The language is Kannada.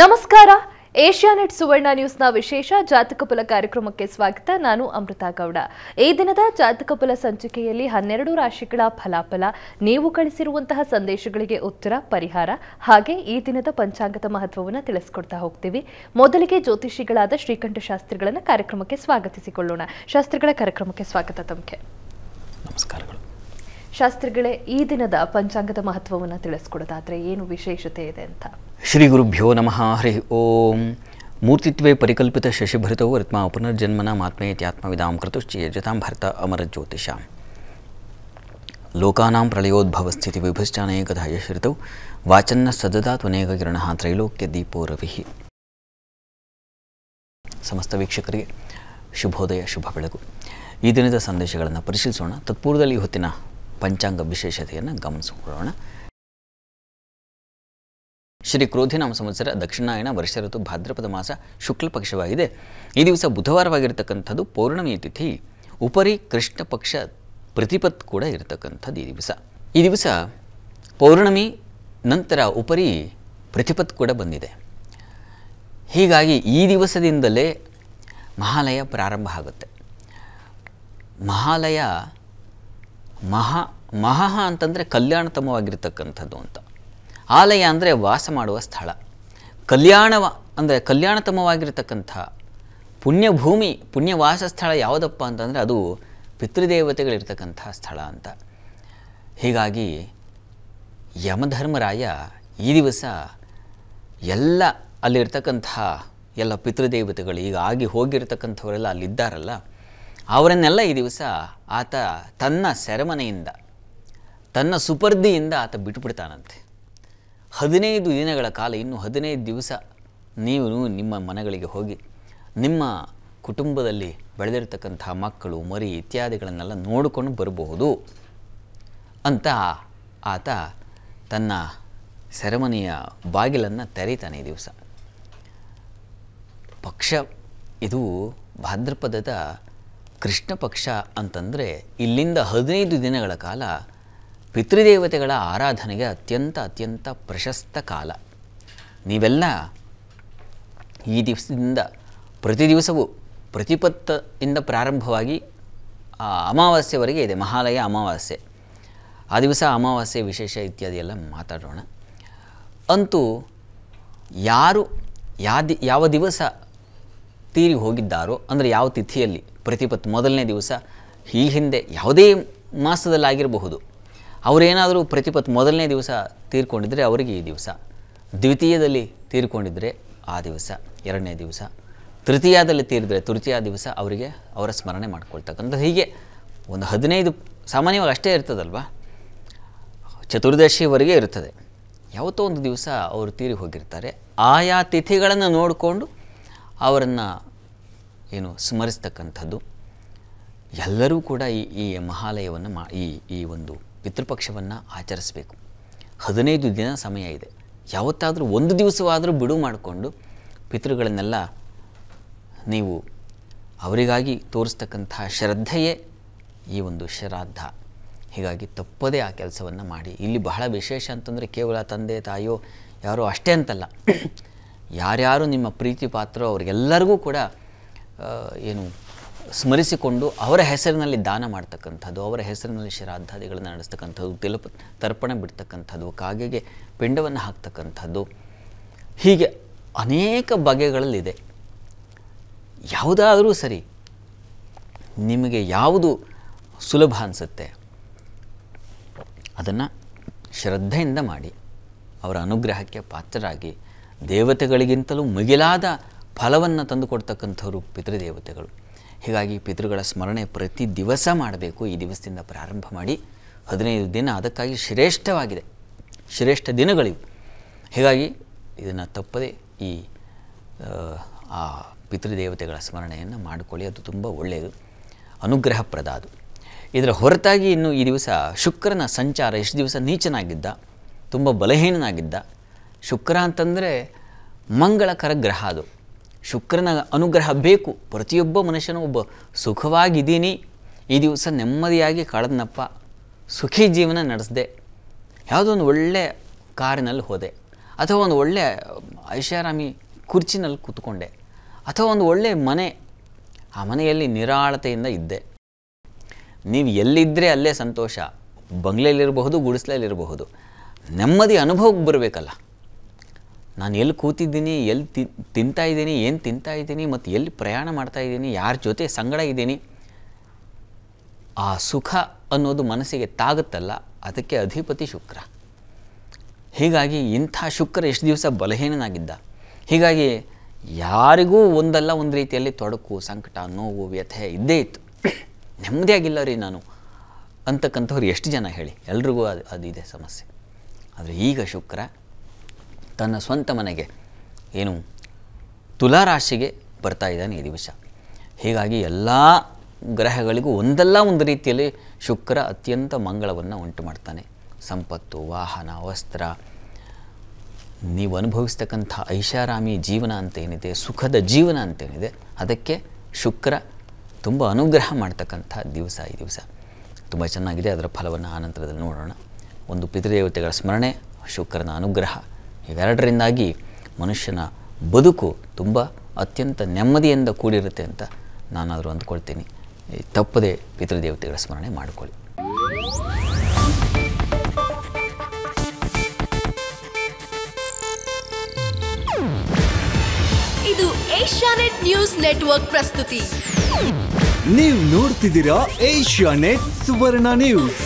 ನಮಸ್ಕಾರ ಏಷ್ಯಾನೆಟ್ ಸುವರ್ಣ ನ್ಯೂಸ್ನ ವಿಶೇಷ ಜಾತಕ ಫಲ ಕಾರ್ಯಕ್ರಮಕ್ಕೆ ಸ್ವಾಗತ ನಾನು ಅಮೃತಾ ಗೌಡ ಈ ದಿನದ ಜಾತಕ ಫಲ ಸಂಚಿಕೆಯಲ್ಲಿ ಹನ್ನೆರಡು ರಾಶಿಗಳ ಫಲಾಫಲ ನೀವು ಕಳಿಸಿರುವಂತಹ ಸಂದೇಶಗಳಿಗೆ ಉತ್ತರ ಪರಿಹಾರ ಹಾಗೆ ಈ ದಿನದ ಪಂಚಾಂಗದ ಮಹತ್ವವನ್ನು ತಿಳಿಸ್ಕೊಡ್ತಾ ಹೋಗ್ತೀವಿ ಮೊದಲಿಗೆ ಜ್ಯೋತಿಷಿಗಳಾದ ಶ್ರೀಕಂಠ ಶಾಸ್ತ್ರಿಗಳನ್ನು ಕಾರ್ಯಕ್ರಮಕ್ಕೆ ಸ್ವಾಗತಿಸಿಕೊಳ್ಳೋಣ ಶಾಸ್ತ್ರಿಗಳ ಕಾರ್ಯಕ್ರಮಕ್ಕೆ ಸ್ವಾಗತ ತಮಗೆ ನಮಸ್ಕಾರಗಳು ಶಾಸ್ತ್ರಿಗಳೇ ಈ ದಿನದ ಪಂಚಾಂಗದ ಮಹತ್ವವನ್ನು ತಿಳಿಸ್ಕೊಡೋದಾದ್ರೆ ಏನು ವಿಶೇಷತೆ ಇದೆ ಅಂತ ಶ್ರೀ ಗುರುಭ್ಯೋ ನಮಃ ಹರಿ ಓಂ ಮೂರ್ತಿತ್ವೇ ಪರಿಕಲ್ಪಿತ ಶಶಿಭರಿತವು ರತ್ಮ ಪುನರ್ಜನ್ಮನ ಆತ್ಮ ಕೃತುಶ್ಚಿಯ ಜತಾಂ ಭರತ ಅಮರ ಜ್ಯೋತಿಷ ಲೋಕಾನಾಂ ಪ್ರಳಯೋದ್ಭವ ಸ್ಥಿತಿ ವಿಭಶ್ಚಾನೇಕದ ಯಶರಿತವು ವಾಚನ್ನ ಸದದಾ ತ್ವನೇಕ ಕಿರಣ ತ್ರೈಲೋಕ್ಯ ದೀಪೋ ರವಿ ಸಮಸ್ತ ವೀಕ್ಷಕರಿಗೆ ಶುಭೋದಯ ಶುಭ ಬೆಳಗು ಈ ದಿನದ ಸಂದೇಶಗಳನ್ನು ಪರಿಶೀಲಿಸೋಣ ತತ್ಪೂರ್ವದಲ್ಲಿ ಹೊತ್ತಿನ ಪಂಚಾಂಗ ವಿಶೇಷತೆಯನ್ನು ಗಮನಿಸಿಕೊಳ್ಳೋಣ ಶ್ರೀ ನಮ್ಮ ಸಂವತ್ಸರ ದಕ್ಷಿಣಾಯಣ ವರ್ಷ ಋತು ಭಾದ್ರಪದ ಮಾಸ ಶುಕ್ಲ ಪಕ್ಷವಾಗಿದೆ ಈ ದಿವಸ ಬುಧವಾರವಾಗಿರ್ತಕ್ಕಂಥದ್ದು ಪೌರ್ಣಮಿ ತಿಥಿ ಉಪರಿ ಕೃಷ್ಣ ಪಕ್ಷ ಪ್ರತಿಪತ್ ಕೂಡ ಇರತಕ್ಕಂಥದ್ದು ಈ ದಿವಸ ಈ ದಿವಸ ಪೌರ್ಣಮಿ ನಂತರ ಉಪರಿ ಪ್ರತಿಪತ್ ಕೂಡ ಬಂದಿದೆ ಹೀಗಾಗಿ ಈ ದಿವಸದಿಂದಲೇ ಮಹಾಲಯ ಪ್ರಾರಂಭ ಆಗುತ್ತೆ ಮಹಾಲಯ ಮಹಾ ಮಹಃ ಅಂತಂದರೆ ಕಲ್ಯಾಣತಮವಾಗಿರ್ತಕ್ಕಂಥದ್ದು ಅಂತ ಆಲಯ ಅಂದರೆ ವಾಸ ಮಾಡುವ ಸ್ಥಳ ಕಲ್ಯಾಣವ ಅಂದರೆ ಕಲ್ಯಾಣತಮವಾಗಿರ್ತಕ್ಕಂಥ ಪುಣ್ಯಭೂಮಿ ಪುಣ್ಯವಾಸ ಸ್ಥಳ ಯಾವುದಪ್ಪ ಅಂತಂದರೆ ಅದು ಪಿತೃದೇವತೆಗಳಿರ್ತಕ್ಕಂಥ ಸ್ಥಳ ಅಂತ ಹೀಗಾಗಿ ಯಮಧರ್ಮರಾಯ ಈ ದಿವಸ ಎಲ್ಲ ಅಲ್ಲಿರ್ತಕ್ಕಂಥ ಎಲ್ಲ ಪಿತೃದೇವತೆಗಳು ಈಗ ಆಗಿ ಹೋಗಿರ್ತಕ್ಕಂಥವರೆಲ್ಲ ಅಲ್ಲಿದ್ದಾರಲ್ಲ ಅವರನ್ನೆಲ್ಲ ಈ ದಿವಸ ಆತ ತನ್ನ ಸೆರೆಮನೆಯಿಂದ ತನ್ನ ಸುಪರ್ದಿಯಿಂದ ಆತ ಬಿಟ್ಟುಬಿಡ್ತಾನಂತೆ ಹದಿನೈದು ದಿನಗಳ ಕಾಲ ಇನ್ನು ಹದಿನೈದು ದಿವಸ ನೀವು ನಿಮ್ಮ ಮನೆಗಳಿಗೆ ಹೋಗಿ ನಿಮ್ಮ ಕುಟುಂಬದಲ್ಲಿ ಬೆಳೆದಿರ್ತಕ್ಕಂಥ ಮಕ್ಕಳು ಮರಿ ಇತ್ಯಾದಿಗಳನ್ನೆಲ್ಲ ನೋಡಿಕೊಂಡು ಬರಬಹುದು ಅಂತ ಆತ ತನ್ನ ಸೆರೆಮನೆಯ ಬಾಗಿಲನ್ನು ತೆರೀತಾನೆ ಈ ದಿವಸ ಪಕ್ಷ ಇದು ಭಾದ್ರಪದದ ಕೃಷ್ಣ ಪಕ್ಷ ಅಂತಂದರೆ ಇಲ್ಲಿಂದ ಹದಿನೈದು ದಿನಗಳ ಕಾಲ ಪಿತೃದೇವತೆಗಳ ಆರಾಧನೆಗೆ ಅತ್ಯಂತ ಅತ್ಯಂತ ಪ್ರಶಸ್ತ ಕಾಲ ನೀವೆಲ್ಲ ಈ ದಿವಸದಿಂದ ಪ್ರತಿ ದಿವಸವೂ ಪ್ರತಿಪತ್ತಿಂದ ಪ್ರಾರಂಭವಾಗಿ ಅಮಾವಾಸ್ಯವರೆಗೆ ಇದೆ ಮಹಾಲಯ ಅಮಾವಾಸ್ಯೆ ಆ ದಿವಸ ಅಮಾವಾಸ್ಯೆ ವಿಶೇಷ ಇತ್ಯಾದಿ ಎಲ್ಲ ಮಾತಾಡೋಣ ಅಂತೂ ಯಾರು ಯಾದಿ ಯಾವ ದಿವಸ ತೀರಿ ಹೋಗಿದ್ದಾರೋ ಅಂದರೆ ಯಾವ ತಿಥಿಯಲ್ಲಿ ಪ್ರತಿಪತ್ ಮೊದಲನೇ ದಿವಸ ಈ ಹಿಂದೆ ಯಾವುದೇ ಮಾಸದಲ್ಲಾಗಿರಬಹುದು ಅವರೇನಾದರೂ ಪ್ರತಿಪತ್ ಮೊದಲನೇ ದಿವಸ ತೀರ್ಕೊಂಡಿದ್ದರೆ ಅವರಿಗೆ ಈ ದಿವಸ ದ್ವಿತೀಯದಲ್ಲಿ ತೀರ್ಕೊಂಡಿದ್ದರೆ ಆ ದಿವಸ ಎರಡನೇ ದಿವಸ ತೃತೀಯದಲ್ಲಿ ತೀರಿದರೆ ತೃತೀಯ ದಿವಸ ಅವರಿಗೆ ಅವರ ಸ್ಮರಣೆ ಮಾಡ್ಕೊಳ್ತಕ್ಕಂಥದ್ದು ಹೀಗೆ ಒಂದು ಹದಿನೈದು ಸಾಮಾನ್ಯವಾಗಿ ಅಷ್ಟೇ ಇರ್ತದಲ್ವ ಚತುರ್ದಶಿವರೆಗೆ ಇರ್ತದೆ ಯಾವತ್ತೋ ಒಂದು ದಿವಸ ಅವರು ತೀರಿ ಹೋಗಿರ್ತಾರೆ ಆಯಾ ತಿಥಿಗಳನ್ನು ನೋಡಿಕೊಂಡು ಅವರನ್ನು ಏನು ಸ್ಮರಿಸ್ತಕ್ಕಂಥದ್ದು ಎಲ್ಲರೂ ಕೂಡ ಈ ಈ ಮಹಾಲಯವನ್ನು ಮಾ ಈ ಈ ಒಂದು ಪಿತೃಪಕ್ಷವನ್ನು ಆಚರಿಸಬೇಕು ಹದಿನೈದು ದಿನ ಸಮಯ ಇದೆ ಯಾವತ್ತಾದರೂ ಒಂದು ದಿವಸವಾದರೂ ಬಿಡು ಮಾಡಿಕೊಂಡು ಪಿತೃಗಳನ್ನೆಲ್ಲ ನೀವು ಅವರಿಗಾಗಿ ತೋರಿಸ್ತಕ್ಕಂತಹ ಶ್ರದ್ಧೆಯೇ ಈ ಒಂದು ಶ್ರಾದ್ದ ಹೀಗಾಗಿ ತಪ್ಪದೇ ಆ ಕೆಲಸವನ್ನು ಮಾಡಿ ಇಲ್ಲಿ ಬಹಳ ವಿಶೇಷ ಅಂತಂದರೆ ಕೇವಲ ತಂದೆ ತಾಯೋ ಯಾರೋ ಅಷ್ಟೇ ಅಂತಲ್ಲ ಯಾರ್ಯಾರು ನಿಮ್ಮ ಪ್ರೀತಿ ಪಾತ್ರೋ ಅವ್ರಿಗೆಲ್ಲರಿಗೂ ಕೂಡ ಏನು ಸ್ಮರಿಸಿಕೊಂಡು ಅವರ ಹೆಸರಿನಲ್ಲಿ ದಾನ ಮಾಡ್ತಕ್ಕಂಥದ್ದು ಅವರ ಹೆಸರಿನಲ್ಲಿ ಶ್ರಾದ್ದಾದಿಗಳನ್ನು ನಡೆಸ್ತಕ್ಕಂಥದ್ದು ತಿಲಪ ತರ್ಪಣ ಬಿಡ್ತಕ್ಕಂಥದ್ದು ಕಾಗೆಗೆ ಪಿಂಡವನ್ನು ಹಾಕ್ತಕ್ಕಂಥದ್ದು ಹೀಗೆ ಅನೇಕ ಬಗೆಗಳಲ್ಲಿದೆ ಯಾವುದಾದರೂ ಸರಿ ನಿಮಗೆ ಯಾವುದು ಸುಲಭ ಅನಿಸುತ್ತೆ ಅದನ್ನು ಶ್ರದ್ಧೆಯಿಂದ ಮಾಡಿ ಅವರ ಅನುಗ್ರಹಕ್ಕೆ ಪಾತ್ರರಾಗಿ ದೇವತೆಗಳಿಗಿಂತಲೂ ಮಿಗಿಲಾದ ಫಲವನ್ನು ತಂದುಕೊಡ್ತಕ್ಕಂಥವ್ರು ಪಿತೃದೇವತೆಗಳು ಹೀಗಾಗಿ ಪಿತೃಗಳ ಸ್ಮರಣೆ ಪ್ರತಿ ದಿವಸ ಮಾಡಬೇಕು ಈ ದಿವಸದಿಂದ ಪ್ರಾರಂಭ ಮಾಡಿ ಹದಿನೈದು ದಿನ ಅದಕ್ಕಾಗಿ ಶ್ರೇಷ್ಠವಾಗಿದೆ ಶ್ರೇಷ್ಠ ದಿನಗಳಿವು ಹೀಗಾಗಿ ಇದನ್ನು ತಪ್ಪದೆ ಈ ಆ ಪಿತೃದೇವತೆಗಳ ಸ್ಮರಣೆಯನ್ನು ಮಾಡಿಕೊಳ್ಳಿ ಅದು ತುಂಬ ಒಳ್ಳೆಯದು ಅನುಗ್ರಹಪ್ರದ ಅದು ಇದರ ಹೊರತಾಗಿ ಇನ್ನು ಈ ದಿವಸ ಶುಕ್ರನ ಸಂಚಾರ ಎಷ್ಟು ದಿವಸ ನೀಚನಾಗಿದ್ದ ತುಂಬ ಬಲಹೀನನಾಗಿದ್ದ ಶುಕ್ರ ಅಂತಂದರೆ ಮಂಗಳಕರ ಗ್ರಹ ಅದು ಶುಕ್ರನ ಅನುಗ್ರಹ ಬೇಕು ಪ್ರತಿಯೊಬ್ಬ ಮನುಷ್ಯನೂ ಒಬ್ಬ ಸುಖವಾಗಿದ್ದೀನಿ ಈ ದಿವಸ ನೆಮ್ಮದಿಯಾಗಿ ಕಳೆದನಪ್ಪ ಸುಖಿ ಜೀವನ ನಡೆಸಿದೆ ಯಾವುದೋ ಒಂದು ಒಳ್ಳೆಯ ಕಾರಿನಲ್ಲಿ ಹೋದೆ ಅಥವಾ ಒಂದು ಒಳ್ಳೆ ಐಷಾರಾಮಿ ಕುರ್ಚಿನಲ್ಲಿ ಕೂತ್ಕೊಂಡೆ ಅಥವಾ ಒಂದು ಒಳ್ಳೆಯ ಮನೆ ಆ ಮನೆಯಲ್ಲಿ ನಿರಾಳತೆಯಿಂದ ಇದ್ದೆ ನೀವು ಎಲ್ಲಿದ್ದರೆ ಅಲ್ಲೇ ಸಂತೋಷ ಬಂಗ್ಲೆಯಲ್ಲಿರಬಹುದು ಗುಡಿಸ್ಲಲ್ಲಿರಬಹುದು ನೆಮ್ಮದಿ ಅನುಭವಕ್ಕೆ ಬರಬೇಕಲ್ಲ ನಾನು ಎಲ್ಲಿ ಕೂತಿದ್ದೀನಿ ಎಲ್ಲಿ ತಿಂತಾ ಇದ್ದೀನಿ ಏನು ತಿಂತಾ ಇದ್ದೀನಿ ಮತ್ತು ಎಲ್ಲಿ ಪ್ರಯಾಣ ಮಾಡ್ತಾ ಇದ್ದೀನಿ ಯಾರ ಜೊತೆ ಸಂಗಡ ಇದ್ದೀನಿ ಆ ಸುಖ ಅನ್ನೋದು ಮನಸ್ಸಿಗೆ ತಾಗುತ್ತಲ್ಲ ಅದಕ್ಕೆ ಅಧಿಪತಿ ಶುಕ್ರ ಹೀಗಾಗಿ ಇಂಥ ಶುಕ್ರ ಎಷ್ಟು ದಿವಸ ಬಲಹೀನನಾಗಿದ್ದ ಹೀಗಾಗಿ ಯಾರಿಗೂ ಒಂದಲ್ಲ ಒಂದು ರೀತಿಯಲ್ಲಿ ತೊಡಕು ಸಂಕಟ ನೋವು ವ್ಯಥೆ ಇದ್ದೇ ಇತ್ತು ನೆಮ್ಮದಿಯಾಗಿಲ್ಲ ರೀ ನಾನು ಅಂತಕ್ಕಂಥವ್ರು ಎಷ್ಟು ಜನ ಹೇಳಿ ಎಲ್ರಿಗೂ ಅದು ಅದಿದೆ ಸಮಸ್ಯೆ ಆದರೆ ಈಗ ಶುಕ್ರ ತನ್ನ ಸ್ವಂತ ಮನೆಗೆ ಏನು ತುಲಾರಾಶಿಗೆ ಬರ್ತಾ ಇದ್ದಾನೆ ಈ ದಿವಸ ಹೀಗಾಗಿ ಎಲ್ಲ ಗ್ರಹಗಳಿಗೂ ಒಂದಲ್ಲ ಒಂದು ರೀತಿಯಲ್ಲಿ ಶುಕ್ರ ಅತ್ಯಂತ ಮಂಗಳವನ್ನು ಉಂಟು ಮಾಡ್ತಾನೆ ಸಂಪತ್ತು ವಾಹನ ವಸ್ತ್ರ ನೀವು ಅನುಭವಿಸ್ತಕ್ಕಂಥ ಐಷಾರಾಮಿ ಜೀವನ ಅಂತ ಏನಿದೆ ಸುಖದ ಜೀವನ ಅಂತೇನಿದೆ ಅದಕ್ಕೆ ಶುಕ್ರ ತುಂಬ ಅನುಗ್ರಹ ಮಾಡ್ತಕ್ಕಂಥ ದಿವಸ ಈ ದಿವಸ ತುಂಬ ಚೆನ್ನಾಗಿದೆ ಅದರ ಫಲವನ್ನು ಆನಂತರದಲ್ಲಿ ನೋಡೋಣ ಒಂದು ಪಿತೃದೇವತೆಗಳ ಸ್ಮರಣೆ ಶುಕ್ರನ ಅನುಗ್ರಹ ಇವೆರಡರಿಂದಾಗಿ ಮನುಷ್ಯನ ಬದುಕು ತುಂಬ ಅತ್ಯಂತ ನೆಮ್ಮದಿಯಿಂದ ಕೂಡಿರುತ್ತೆ ಅಂತ ನಾನಾದರೂ ಅಂದ್ಕೊಳ್ತೀನಿ ತಪ್ಪದೇ ಪಿತೃದೇವತೆಗಳ ಸ್ಮರಣೆ ಮಾಡಿಕೊಳ್ಳಿ ಇದು ಏಷ್ಯಾನೆಟ್ ನ್ಯೂಸ್ ನೆಟ್ವರ್ಕ್ ಪ್ರಸ್ತುತಿ ನೀವು ನೋಡ್ತಿದ್ದೀರಾ ಏಷ್ಯಾನೆಟ್ ಸುವರ್ಣ ನ್ಯೂಸ್